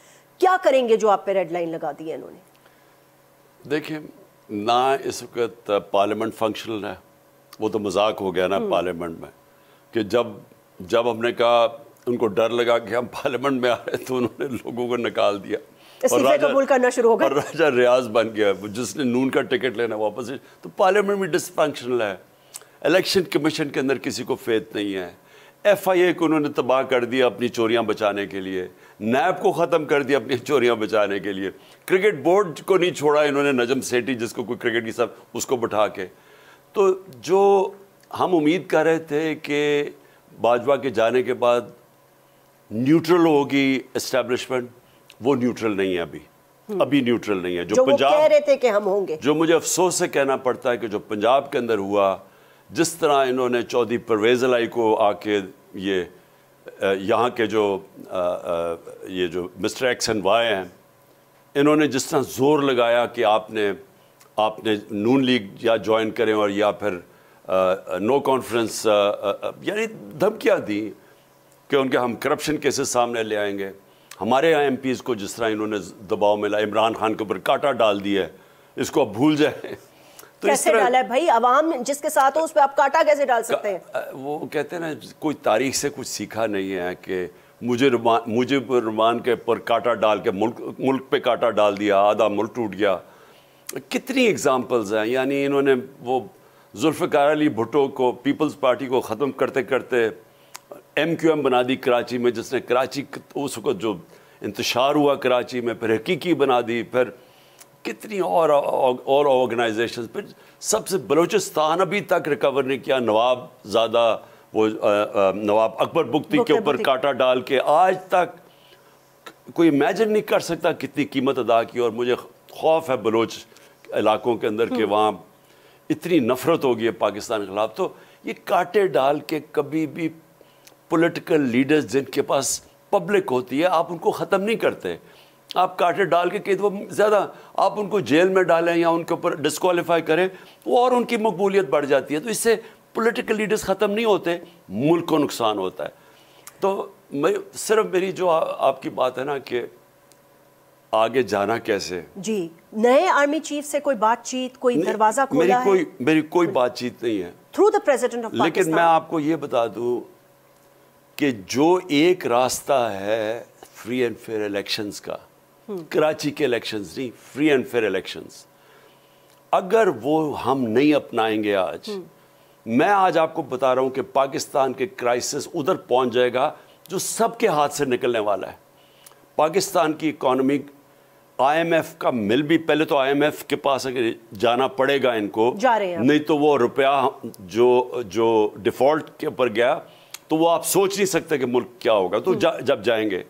क्या करेंगे जो आप पे रेड लाइन लगा दी है इन्होंने देखिए ना इस वक्त पार्लियामेंट फंक्शनल है वो तो मजाक हो गया ना पार्लियामेंट हम्म। में कि जब जब हमने कहा उनको डर लगा कि हम पार्लियामेंट में आ रहे तो उन्होंने लोगों को निकाल दिया कबूल करना शुरू हो राजा रियाज बन गया जिसने नून का टिकट लेना वापस तो पार्लियामेंट भी डिसफंक्शनल है इलेक्शन कमीशन के अंदर किसी को फेत नहीं है एफ आई ए को उन्होंने तबाह कर दिया अपनी चोरियां बचाने के लिए नैब को ख़त्म कर दिया अपनी चोरियां बचाने के लिए क्रिकेट बोर्ड को नहीं छोड़ा इन्होंने नजम सेठी जिसको कोई क्रिकेट की सब उसको बैठा के तो जो हम उम्मीद कर रहे थे कि बाजवा के जाने के बाद न्यूट्रल होगी इस्टेब्लिशमेंट वो न्यूट्रल नहीं है अभी हम्म। अभी न्यूट्रल नहीं है जो, जो पंजाब कह रहे थे कि हम होंगे जो मुझे अफसोस से कहना पड़ता है कि जो पंजाब के अंदर हुआ जिस तरह इन्होंने चौधरी परवेज अलाई को आके ये यहाँ के जो आ, आ, ये जो मिस्टर एक्स एंड वाई हैं इन्होंने जिस तरह जोर लगाया कि आपने आपने नून लीग या ज्वाइन करें और या फिर आ, नो कॉन्फ्रेंस यानी धमकियाँ दी कि उनके हम करप्शन केसेस सामने ले आएंगे हमारे यहाँ एम को जिस तरह इन्होंने दबाव में लाया इमरान खान के ऊपर काटा डाल दिया है इसको अब भूल जाए तो कैसे डाला है भाई आवाम जिसके साथ हो उस पर आप काटा कैसे डाल सकते हैं वो कहते हैं ना कोई तारीख से कुछ सीखा नहीं है कि मुझे मुझे रुमान के पर काटा डाल के मुल्क मुल्क पे काटा डाल दिया आधा मुल्क टूट गया कितनी एग्जांपल्स हैं यानी इन्होंने वो जुल्फ़ार अली भुटो को पीपल्स पार्टी को ख़त्म करते करते एम क्यू एम बना दी कराची में जिसने कराची उस वक्त जो इंतशार हुआ कराची में फिर हकीकी बना दी फिर कितनी और और ऑर्गेनाइजेशन फिर सबसे बलोचिस्तान अभी तक रिकवर नहीं किया नवाब ज़्यादा वो नवाब अकबर बुख्ती के ऊपर काटा डाल के आज तक कोई इमेजिन नहीं कर सकता कितनी कीमत अदा की और मुझे खौफ है बलोच इलाकों के अंदर कि हम्म। वहाँ इतनी नफरत होगी है पाकिस्तान के खिलाफ तो ये काटे डाल के कभी भी पॉलिटिकल लीडर्स जिनके पास पब्लिक होती है आप उनको ख़त्म नहीं करते आप काटे डाल के कहीं वो ज़्यादा आप उनको जेल में डालें या उनके ऊपर डिस्कवालीफाई करें वो और उनकी मकबूलियत बढ़ जाती है तो इससे पॉलिटिकल लीडर्स ख़त्म नहीं होते मुल्क को नुकसान होता है तो मैं सिर्फ मेरी जो आ, आपकी बात है ना कि आगे जाना कैसे जी नए आर्मी चीफ से कोई बातचीत कोई दरवाज़ा मेरी कोई मेरी कोई बातचीत नहीं है थ्रू द प्रेजिडेंट लेकिन मैं आपको ये बता दूँ कि जो एक रास्ता है फ्री एंड फेयर इलेक्शंस का हम्म। कराची के इलेक्शंस नहीं फ्री एंड फेयर इलेक्शंस अगर वो हम नहीं अपनाएंगे आज हम्म। मैं आज आपको बता रहा हूं कि पाकिस्तान के क्राइसिस उधर पहुंच जाएगा जो सबके हाथ से निकलने वाला है पाकिस्तान की इकोनॉमी आईएमएफ का मिल भी पहले तो आईएमएफ के पास अगर जाना पड़ेगा इनको जा रहे हैं नहीं तो वो रुपया जो जो डिफॉल्ट के ऊपर गया तो वो आप सोच नहीं सकते कि मुल्क क्या होगा तो हम्म। जा, जब जाएंगे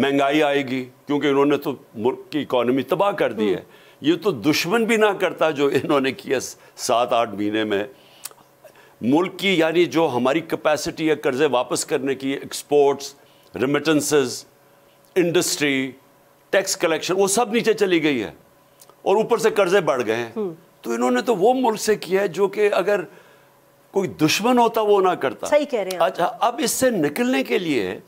महंगाई आएगी क्योंकि उन्होंने तो मुल्क की इकोनॉमी तबाह कर दी है हम्म। ये तो दुश्मन भी ना करता जो इन्होंने किया सात आठ महीने में मुल्क की यानी जो हमारी कैपेसिटी है कर्ज़े वापस करने की exports remittances industry tax collection वो सब नीचे चली गई है और ऊपर से कर्ज़े बढ़ गए हैं हम्म। तो इन्होंने तो वो मुल्क से किया है जो कि अगर कोई दुश्मन होता वो ना करता सही कह रहे हैं अच्छा अब इससे निकलने के लिए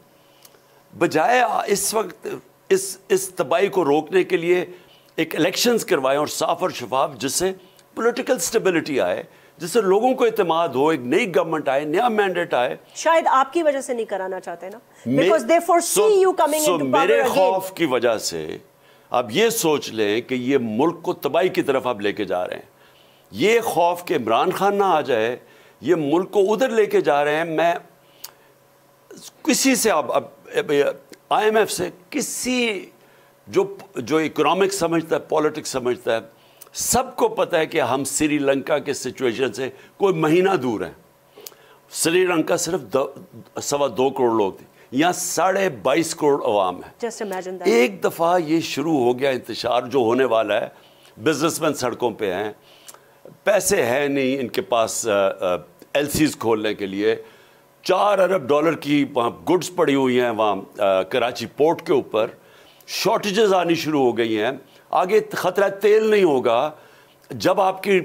बजाय इस वक्त इस इस तबाही को रोकने के लिए एक इलेक्शंस करवाएं और साफ और शफाफ जिससे पॉलिटिकल स्टेबिलिटी आए जिससे लोगों को इतमाद हो एक नई गवर्नमेंट आए नया मैंडेट आए शायद आपकी वजह से नहीं कराना चाहते ना because they see you coming मेरे खौफ की वजह से आप ये सोच लें कि ये मुल्क को तबाही की तरफ आप लेके जा रहे हैं ये खौफ के इमरान खान ना आ जाए ये मुल्क को उधर लेके जा रहे हैं मैं किसी से अब एम आईएमएफ से किसी जो जो इकोनॉमिक समझता है पॉलिटिक्स समझता है सबको पता है कि हम श्रीलंका के सिचुएशन से कोई महीना दूर हैं श्रीलंका सिर्फ सवा दो करोड़ लोग थे यहाँ साढ़े बाईस करोड़ अवाम है एक दफ़ा ये शुरू हो गया इंतजार जो होने वाला है बिजनेसमैन सड़कों पे हैं पैसे हैं नहीं इनके पास आ, आ, एलसीज खोलने के लिए चार अरब डॉलर की वहाँ गुड्स पड़ी हुई हैं वहाँ कराची पोर्ट के ऊपर शॉर्टेजेस आनी शुरू हो गई हैं आगे ख़तरा तेल नहीं होगा जब आपकी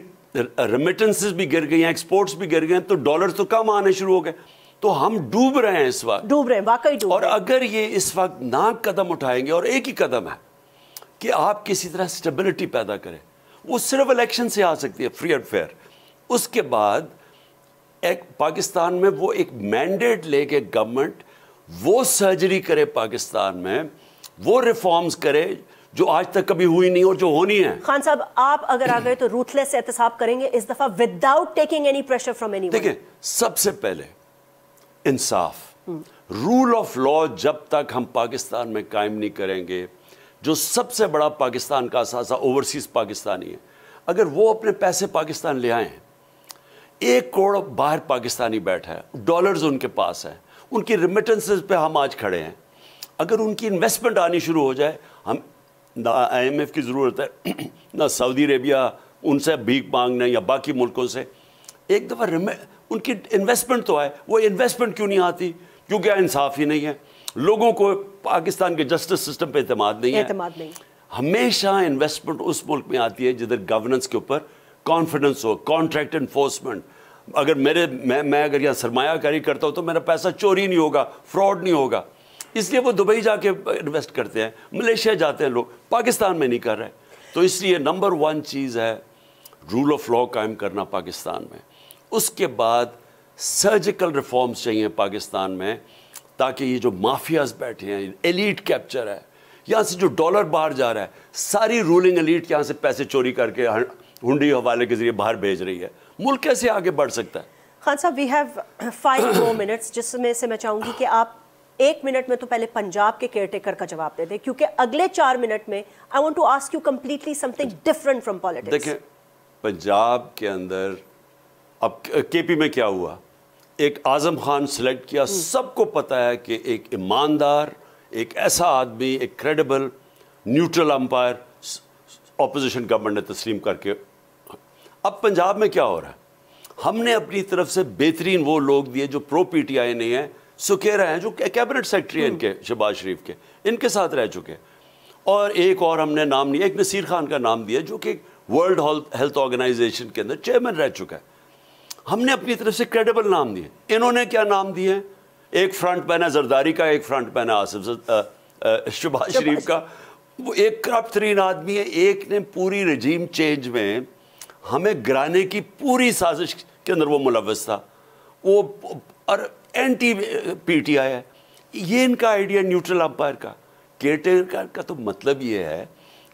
रेमिटेंसेस भी गिर गई हैं एक्सपोर्ट्स भी गिर गए हैं तो डॉलर तो कम आने शुरू हो गए तो हम डूब रहे हैं इस वक्त डूब रहे हैं वाकई और और अगर ये इस वक्त ना कदम उठाएंगे और एक ही कदम है कि आप किसी तरह स्टेबिलिटी पैदा करें वो सिर्फ इलेक्शन से आ सकती है फ्री एंड फेयर उसके बाद एक पाकिस्तान में वो एक मैंडेट लेके गवर्नमेंट वो सर्जरी करे पाकिस्तान में वो रिफॉर्म्स करे जो आज तक कभी हुई नहीं और जो होनी है खान साहब आप अगर आ गए तो रूथलेस एहतसाब करेंगे इस दफा without taking any pressure from any देखिए सबसे पहले इंसाफ रूल ऑफ लॉ जब तक हम पाकिस्तान में कायम नहीं करेंगे जो सबसे बड़ा पाकिस्तान का असासा ओवरसीज पाकिस्तानी है अगर वो अपने पैसे पाकिस्तान ले आए हैं एक करोड़ बाहर पाकिस्तानी बैठा है डॉलर्स उनके पास हैं उनकी रिमिटेंसेस पे हम आज खड़े हैं अगर उनकी इन्वेस्टमेंट आनी शुरू हो जाए हम ना आईएमएफ की ज़रूरत है ना सऊदी अरेबिया उनसे भीख मांगने या बाकी मुल्कों से एक दफ़ा उनकी इन्वेस्टमेंट तो आए वो इन्वेस्टमेंट क्यों नहीं आती क्योंकि इंसाफ ही नहीं है लोगों को पाकिस्तान के जस्टिस सिस्टम पर अतमाद नहीं है हमेशा इन्वेस्टमेंट उस मुल्क में आती है जिधर गवर्नेंस के ऊपर कॉन्फिडेंस हो कॉन्ट्रैक्ट इन्फोर्समेंट अगर मेरे मैं मैं अगर यहाँ सरमायाकारी करता हूँ तो मेरा पैसा चोरी नहीं होगा फ्रॉड नहीं होगा इसलिए वो दुबई जाके इन्वेस्ट करते हैं मलेशिया जाते हैं लोग पाकिस्तान में नहीं कर रहे तो इसलिए नंबर वन चीज़ है रूल ऑफ लॉ कायम करना पाकिस्तान में उसके बाद सर्जिकल रिफॉर्म्स चाहिए पाकिस्तान में ताकि ये जो माफियाज बैठे हैं एलिट कैप्चर है यहाँ से जो डॉलर बाहर जा रहा है सारी रूलिंग एलिट यहाँ से पैसे चोरी करके हुंडी हवाले के जरिए बाहर भेज रही है मुल्क कैसे आगे बढ़ सकता है खान साहब we have five more minutes जिसमें से मैं चाहूंगी कि आप एक मिनट में तो पहले पंजाब के केयर टेकर का जवाब दे दें क्योंकि अगले चार मिनट में I want to ask you completely something different from politics देखिए पंजाब के अंदर अब के पी में क्या हुआ एक आज़म खान सेलेक्ट किया हम्म। सबको पता है कि एक ईमानदार एक ऐसा आदमी एक credible neutral umpire opposition government ने तस्लीम करके अब पंजाब में क्या हो रहा है हमने अपनी तरफ से बेहतरीन वो लोग दिए जो प्रो पी टी आई नहीं है सुखेरा है जो कैबिनेट सेक्रेटरी हैं इनके हम्म। शहबाज शरीफ के इनके साथ रह चुके हैं और एक और हमने नाम लिया एक नसीर खान का नाम दिया जो कि वर्ल्ड हेल्थ ऑर्गेनाइजेशन के अंदर चेयरमैन रह चुका है हमने अपनी तरफ से क्रेडिबल नाम दिए इन्होंने क्या नाम दिए एक फ्रंट है जरदारी का एक फ्रंट है आसिफ शहबाज शरीफ का वो एक करप्ट तरीन आदमी है एक ने पूरी रजीम चेंज में हमें गिराने की पूरी साजिश के अंदर वो मुलवस था वो और एंटी पी टी आई है ये इनका आइडिया न्यूट्रल अंपायर का केयर का तो मतलब ये है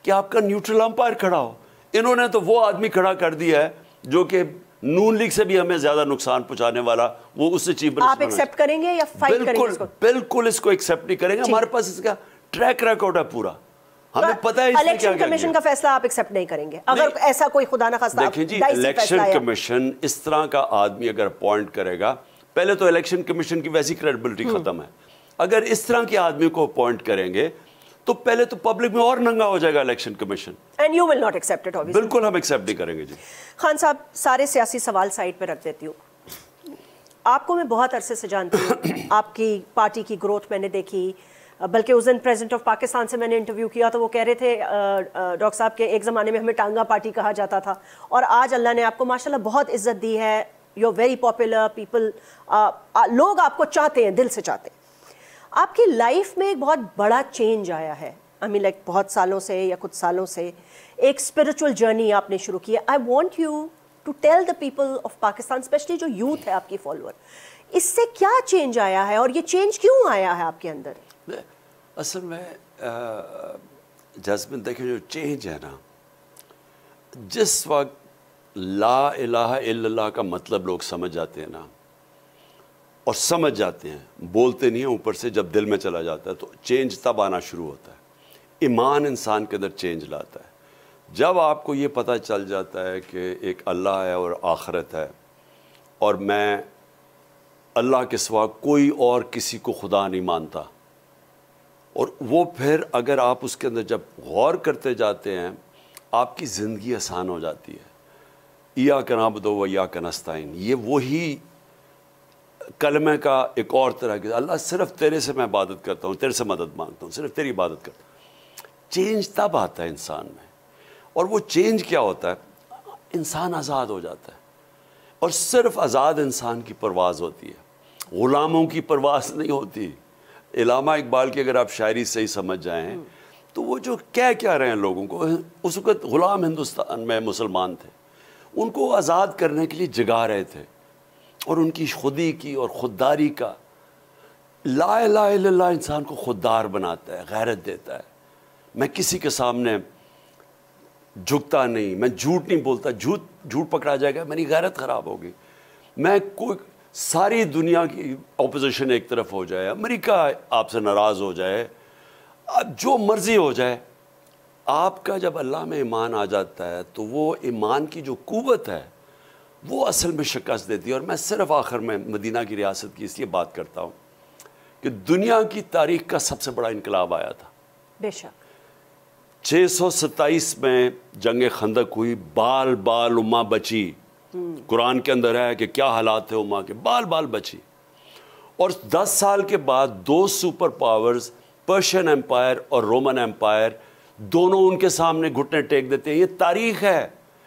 कि आपका न्यूट्रल अंपायर खड़ा हो इन्होंने तो वो आदमी खड़ा कर दिया है जो कि नून लीग से भी हमें ज्यादा नुकसान पहुंचाने वाला वो उससे चीफ आप एक्सेप्ट करेंगे या फाइट बिल्कुल करेंगे इसको? बिल्कुल इसको एक्सेप्ट नहीं करेंगे हमारे पास इसका ट्रैक रिकॉर्ड है पूरा हमें हाँ, पता है इलेक्शन कमीशन का फैसला आप एक्सेप्ट नहीं करेंगे अगर ऐसा कोई खुदा ना खास देखिए जी इलेक्शन कमीशन इस तरह का आदमी अगर अपॉइंट करेगा पहले तो इलेक्शन कमीशन की वैसी क्रेडिबिलिटी हम्म। खत्म है अगर इस तरह के आदमी को अपॉइंट करेंगे तो पहले तो पब्लिक में और नंगा हो जाएगा election commission and you will not accept it obviously बिल्कुल हम एक्सेप्ट नहीं करेंगे जी खान साहब सारे सियासी सवाल साइड पे रख देती हूँ आपको मैं बहुत अरसे से जानती हूँ आपकी पार्टी की ग्रोथ मैंने देखी बल्कि उस दिन प्रेजिडेंट ऑफ पाकिस्तान से मैंने इंटरव्यू किया तो वो कह रहे थे डॉक्टर साहब के एक ज़माने में हमें टांगा पार्टी कहा जाता था और आज अल्लाह ने आपको माशाल्लाह बहुत इज्जत दी है यू वेरी पॉपुलर पीपल लोग आपको चाहते हैं दिल से चाहते हैं आपकी लाइफ में एक बहुत बड़ा चेंज आया है आई मीन लाइक बहुत सालों से या कुछ सालों से एक स्पिरिचुअल जर्नी आपने शुरू की है I want you to tell the people of Pakistan specially जो यूथ है आपकी फॉलोअर इससे क्या चेंज आया है और ये चेंज क्यों आया है आपके अंदर असल में जज्ब देखें जो चेंज है ना जिस वक्त ला इलाहा इल्लल्लाह का मतलब लोग समझ जाते हैं ना और समझ जाते हैं बोलते नहीं हैं ऊपर से जब दिल में चला जाता है तो चेंज तब आना शुरू होता है ईमान इंसान के अंदर चेंज लाता है जब आपको ये पता चल जाता है कि एक अल्लाह है और आखरत है और मैं अल्लाह के सिवा कोई और किसी को खुदा नहीं मानता और वो फिर अगर आप उसके अंदर जब गौर करते जाते हैं आपकी ज़िंदगी आसान हो जाती है या कनाबदो बदो या कनस्ताइन ये वही कलमे का एक और तरह की अल्लाह सिर्फ तेरे से मैं इबादत करता हूँ तेरे से मदद मांगता हूँ सिर्फ तेरी इबादत करता हूँ चेंज तब आता है इंसान में और वो चेंज क्या होता है इंसान आज़ाद हो जाता है और सिर्फ आज़ाद इंसान की परवाज़ होती है ग़ुलामों की परवाज नहीं होती इलामा इकबाल की अगर आप शायरी सही समझ जाएँ तो वो जो कह क्या रहे हैं लोगों को उस वक़्त ग़ुलाम हिंदुस्तान में मुसलमान थे उनको आज़ाद करने के लिए जगा रहे थे और उनकी खुदी की और खुददारी का ला ला ला इंसान को खुददार बनाता है गैरत देता है मैं किसी के सामने झुकता नहीं मैं झूठ नहीं बोलता झूठ झूठ पकड़ा जाएगा मेरी गैरत ख़राब होगी मैं कोई सारी दुनिया की अपोजिशन एक तरफ हो जाए अमेरिका आपसे नाराज़ हो जाए अब जो मर्ज़ी हो जाए आपका जब अल्लाह में ईमान आ जाता है तो वो ईमान की जो कुवत है वो असल में शिकस्त देती है और मैं सिर्फ आखिर में मदीना की रियासत की इसलिए बात करता हूँ कि दुनिया की तारीख का सबसे बड़ा इनकलाब आया था बेशक छः सौ सत्ताईस में जंग खंदक हुई बाल बाल उमा बची कुरान के अंदर है कि क्या हालात थे उमा के बाल बाल बची और 10 साल के बाद दो सुपर पावर्स पर्शियन एम्पायर और रोमन एम्पायर दोनों उनके सामने घुटने टेक देते हैं ये तारीख है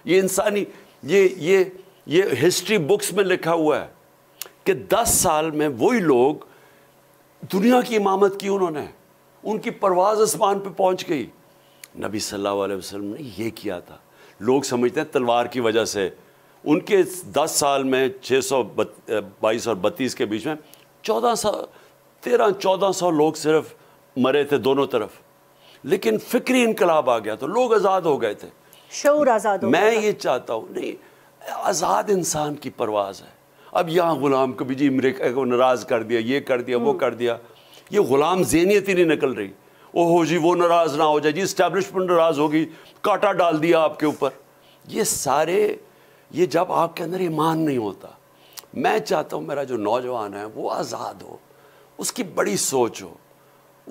ये इंसानी ये ये ये हिस्ट्री बुक्स में लिखा हुआ है कि 10 साल में वही लोग दुनिया की इमामत की उन्होंने उनकी परवाज आसमान पे पहुंच गई नबी सल्लल्लाहु अलैहि वसल्लम ने ये किया था लोग समझते हैं तलवार की वजह से उनके 10 साल में छः सौ बाईस और बत्तीस के बीच में चौदह सौ तेरह चौदह सौ लोग सिर्फ मरे थे दोनों तरफ लेकिन फिक्री इनकलाब आ गया तो लोग आज़ाद हो गए थे शोर आज़ाद मैं ये चाहता हूँ नहीं आज़ाद इंसान की परवाज है अब यहाँ गुलाम कभी जी अमरीका को नाराज़ कर दिया ये कर दिया वो हम्म। कर दिया ये गुलाम जहनीत ही नहीं निकल रही ओहो जी वो नाराज़ ना हो जाए जी इस्टेब्लिशमेंट नाराज़ होगी काटा डाल दिया आपके ऊपर ये सारे ये जब आपके अंदर ईमान नहीं होता मैं चाहता हूँ मेरा जो नौजवान है वो आज़ाद हो उसकी बड़ी सोच हो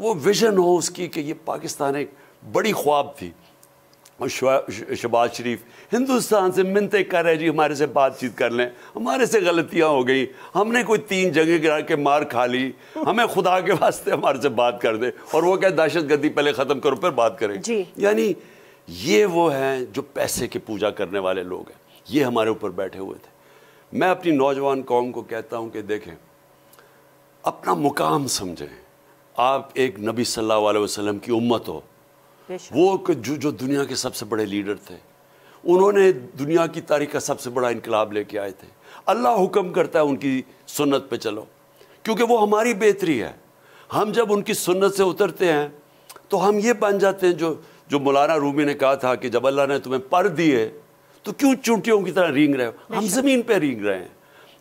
वो विज़न हो उसकी कि ये पाकिस्तान एक बड़ी ख्वाब थी और शबाज शरीफ हिंदुस्तान से मिनते कर रहे जी हमारे से बातचीत कर लें हमारे से गलतियाँ हो गई हमने कोई तीन जगह गिरा के मार खा ली हमें खुदा के वास्ते हमारे से बात कर दे और वो क्या दहशत गर्दी पहले ख़त्म करो फिर बात करें यानी ये वो हैं जो पैसे की पूजा करने वाले लोग हैं ये हमारे ऊपर बैठे हुए थे मैं अपनी नौजवान कौम को कहता हूँ कि देखें अपना मुकाम समझें आप एक नबी सल्लल्लाहु अलैहि वसल्लम की उम्मत हो वो जो जो दुनिया के सबसे बड़े लीडर थे उन्होंने दुनिया की तारीख का सबसे बड़ा इनकलाब लेके आए थे अल्लाह हुक्म करता है उनकी सुन्नत पे चलो क्योंकि वो हमारी बेहतरी है हम जब उनकी सुन्नत से उतरते हैं तो हम ये बन जाते हैं जो जो मौलाना रूमी ने कहा था कि जब अल्लाह ने तुम्हें पर दिए तो क्यों चूंटियों की तरह रींग रहे हो हम ज़मीन पर रींग रहे हैं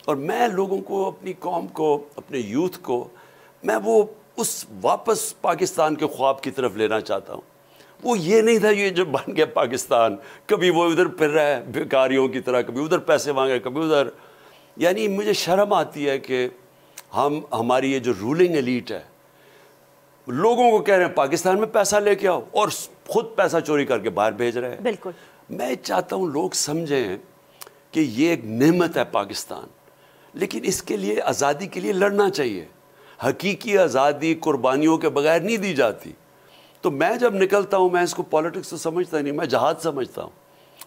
और मैं लोगों को अपनी कौम को अपने यूथ को मैं वो उस वापस पाकिस्तान के ख्वाब की तरफ लेना चाहता हूँ वो ये नहीं था ये जो बन गया पाकिस्तान कभी वो उधर फिर रहा है बेकारियों की तरह कभी उधर पैसे मांग रहे कभी उधर यानी मुझे शर्म आती है कि हम हमारी ये जो रूलिंग एलीट है लोगों को कह रहे हैं पाकिस्तान में पैसा लेके आओ और खुद पैसा चोरी करके बाहर भेज रहे हैं बिल्कुल मैं चाहता हूँ लोग समझें कि ये एक नहमत है पाकिस्तान लेकिन इसके लिए आज़ादी के लिए लड़ना चाहिए हकीकी आज़ादी कुर्बानियों के बगैर नहीं दी जाती तो मैं जब निकलता हूँ मैं इसको पॉलिटिक्स तो समझता नहीं मैं जहाद समझता हूँ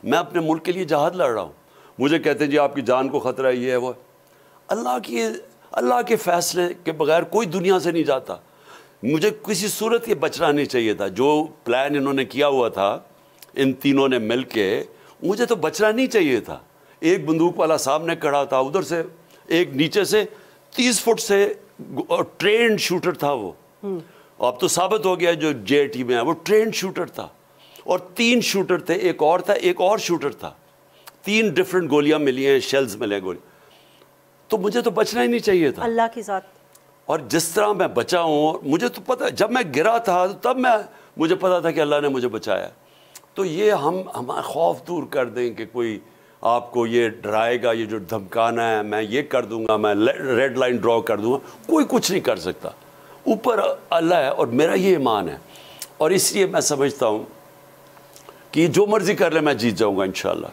मैं अपने मुल्क के लिए जहाद लड़ रहा हूँ मुझे कहते हैं जी आपकी जान को ख़तरा ये है वो अल्लाह की अल्लाह के फैसले के बगैर कोई दुनिया से नहीं जाता मुझे किसी सूरत ये बचना नहीं चाहिए था जो प्लान इन्होंने किया हुआ था इन तीनों ने मिल के मुझे तो बचना नहीं चाहिए था एक बंदूक वाला सामने खड़ा था उधर से एक नीचे से तीस फुट से ट्रेन शूटर था वो हम्म। अब तो साबित हो गया जो जे टी में है वो ट्रेन शूटर था और तीन शूटर थे एक और था एक और शूटर था तीन डिफरेंट गोलियां मिली हैं शेल्स मिले गोली तो मुझे तो बचना ही नहीं चाहिए था अल्लाह की जात और जिस तरह मैं बचा हूँ मुझे तो पता जब मैं गिरा था तब मैं मुझे पता था कि अल्लाह ने मुझे बचाया तो ये हम हमारा खौफ दूर कर दें कि कोई आपको ये डराएगा ये जो धमकाना है मैं ये कर दूंगा मैं रेड लाइन ड्रॉ कर दूंगा कोई कुछ नहीं कर सकता ऊपर अल्लाह है और मेरा ये ईमान है और इसलिए मैं समझता हूँ कि जो मर्ज़ी कर ले मैं जीत जाऊँगा इन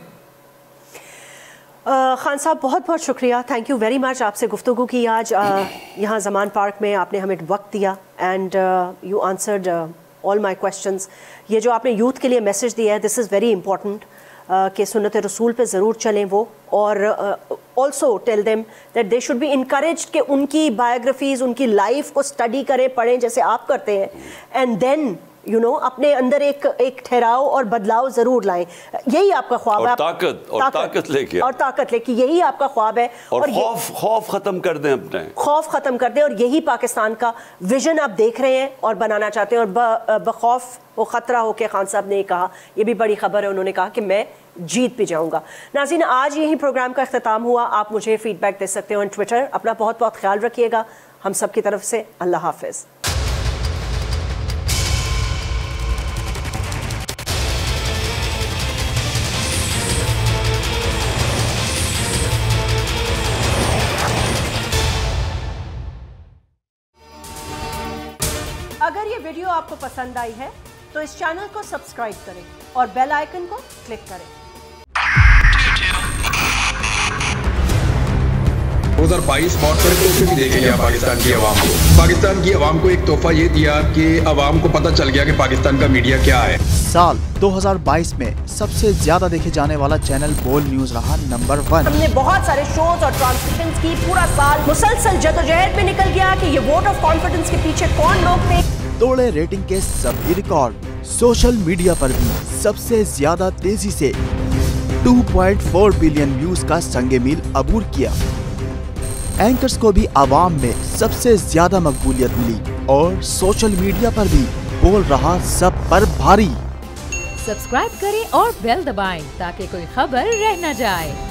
Uh, खान साहब बहुत बहुत शुक्रिया थैंक यू वेरी मच आपसे गुफ्तु की आज यहाँ जमान पार्क में आपने हमें वक्त दिया and you answered all my question ये जो आपने यूथ के लिए मैसेज दिया है दिस इज़ वेरी इंपॉर्टेंट कि सुनत रसूल पे ज़रूर चलें वो और also tell them that they should be increase कि उनकी बायोग्राफीज़ उनकी लाइफ को स्टडी करें पढ़ें जैसे आप करते हैं and then you you know know, अपने अंदर एक एक ठहराव और बदलाव जरूर लाएं यही आपका ख्वाब है ताकत और ताकत, ताकत लेके और ताकत लेके यही आपका ख्वाब है और, और खौफ खौफ खत्म कर दें अपने खौफ खत्म कर दें और यही पाकिस्तान का विजन आप देख रहे हैं और बनाना चाहते हैं और बखौफ वो ख़तरा होके खान साहब ने कहा यह भी बड़ी खबर है उन्होंने कहा कि मैं जीत भी जाऊंगा नाजीन आज यही प्रोग्राम का अख्ताम हुआ आप मुझे फीडबैक दे सकते हो ट्विटर अपना बहुत बहुत ख्याल रखिएगा हम सब की तरफ से अल्लाह हाफिज़ पसंद आई है तो इस चैनल को सब्सक्राइब करें और बेल आइकन को क्लिक करें 2022 बहुत बड़े तोहफे भी देखे गया पाकिस्तान की आवाम को पाकिस्तान की आवाम को एक तोहफा ये दिया कि आवाम को पता चल गया कि पाकिस्तान का मीडिया क्या है साल 2022 में सबसे ज्यादा देखे जाने वाला चैनल बोल न्यूज रहा नंबर वन हमने बहुत सारे शोज और ट्रांसमिशन की पूरा साल मुसलसल जदोजहद में निकल गया कि ये वोट ऑफ कॉन्फिडेंस के पीछे कौन लोग थे तोड़े रेटिंग के सभी रिकॉर्ड सोशल मीडिया पर भी सबसे ज्यादा तेजी से 2.4 बिलियन व्यूज का संगे मील अबूर किया एंकर्स को भी आवाम में सबसे ज्यादा मकबूलियत मिली और सोशल मीडिया पर भी बोल रहा सब पर भारी सब्सक्राइब करें और बेल दबाएं ताकि कोई खबर रह न जाए